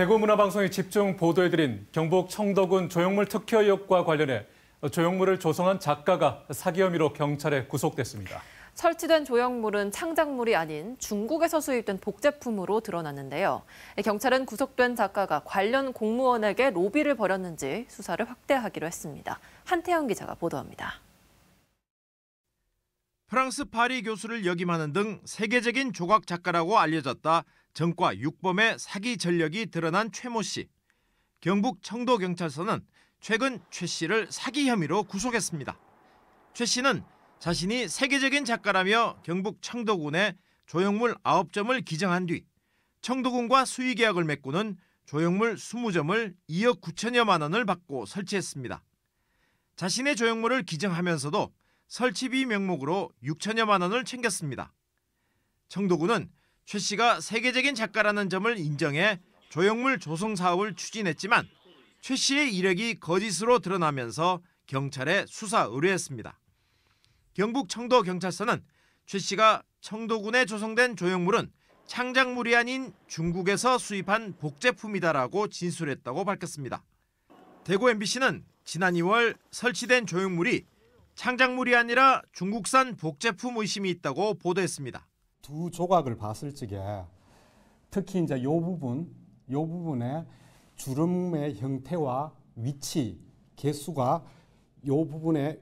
대구문화방송이 집중 보도해드린 경북 청덕군 조형물 특혜 의혹과 관련해 조형물을 조성한 작가가 사기 혐의로 경찰에 구속됐습니다. 설치된 조형물은 창작물이 아닌 중국에서 수입된 복제품으로 드러났는데요. 경찰은 구속된 작가가 관련 공무원에게 로비를 벌였는지 수사를 확대하기로 했습니다. 한태영 기자가 보도합니다. 프랑스 파리 교수를 역임하는 등 세계적인 조각 작가라고 알려졌다 정과 6범의 사기 전력이 드러난 최모 씨. 경북 청도경찰서는 최근 최 씨를 사기 혐의로 구속했습니다. 최 씨는 자신이 세계적인 작가라며 경북 청도군에 조형물 9점을 기증한 뒤 청도군과 수의계약을 맺고는 조형물 20점을 2억 9천여만 원을 받고 설치했습니다. 자신의 조형물을 기증하면서도 설치비 명목으로 6천여만 원을 챙겼습니다. 청도군은 최 씨가 세계적인 작가라는 점을 인정해 조형물 조성 사업을 추진했지만 최 씨의 이력이 거짓으로 드러나면서 경찰에 수사 의뢰했습니다. 경북 청도 경찰서는 최 씨가 청도군에 조성된 조형물은 창작물이 아닌 중국에서 수입한 복제품이다라고 진술했다고 밝혔습니다. 대구 MBC는 지난 2월 설치된 조형물이 창작물이 아니라 중국산 복제품 의심이 있다고 보도했습니다. 두 조각을 봤을 적에 특히 이제 요 부분, 요 부분에 주름의 형태와 위치, 개수가 요 부분의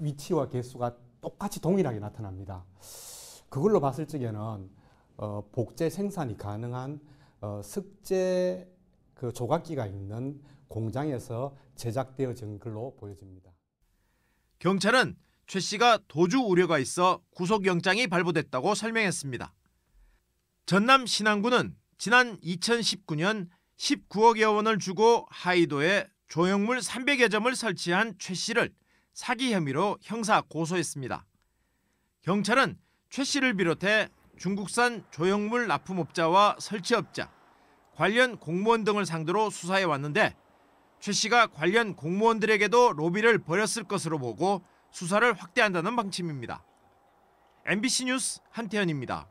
위치와 개수가 똑같이 동일하게 나타납니다. 그걸로 봤을 적에는 어, 복제 생산이 가능한 어, 습제 그 조각기가 있는 공장에서 제작되어진 걸로 보여집니다. 경찰은 최 씨가 도주 우려가 있어 구속영장이 발부됐다고 설명했습니다. 전남 신안군은 지난 2019년 19억여 원을 주고 하이도에 조형물 300여 점을 설치한 최 씨를 사기 혐의로 형사 고소했습니다. 경찰은 최 씨를 비롯해 중국산 조형물 납품업자와 설치업자, 관련 공무원 등을 상대로 수사해 왔는데 최 씨가 관련 공무원들에게도 로비를 벌였을 것으로 보고 수사를 확대한다는 방침입니다. MBC 뉴스 한태현입니다.